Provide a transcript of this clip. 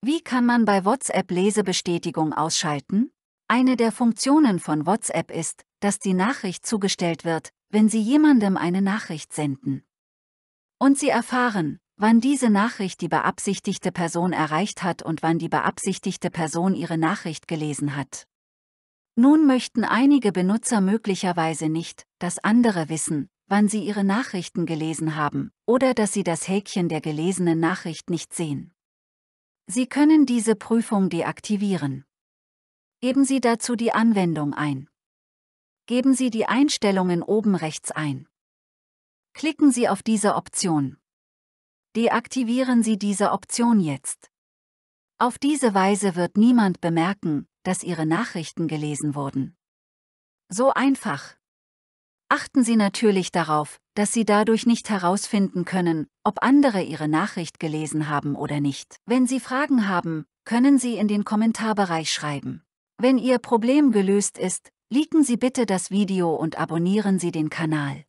Wie kann man bei WhatsApp Lesebestätigung ausschalten? Eine der Funktionen von WhatsApp ist, dass die Nachricht zugestellt wird, wenn Sie jemandem eine Nachricht senden. Und Sie erfahren, wann diese Nachricht die beabsichtigte Person erreicht hat und wann die beabsichtigte Person ihre Nachricht gelesen hat. Nun möchten einige Benutzer möglicherweise nicht, dass andere wissen, wann sie ihre Nachrichten gelesen haben oder dass sie das Häkchen der gelesenen Nachricht nicht sehen. Sie können diese Prüfung deaktivieren. Geben Sie dazu die Anwendung ein. Geben Sie die Einstellungen oben rechts ein. Klicken Sie auf diese Option. Deaktivieren Sie diese Option jetzt. Auf diese Weise wird niemand bemerken, dass Ihre Nachrichten gelesen wurden. So einfach. Achten Sie natürlich darauf, dass sie dadurch nicht herausfinden können, ob andere ihre Nachricht gelesen haben oder nicht. Wenn Sie Fragen haben, können Sie in den Kommentarbereich schreiben. Wenn Ihr Problem gelöst ist, liken Sie bitte das Video und abonnieren Sie den Kanal.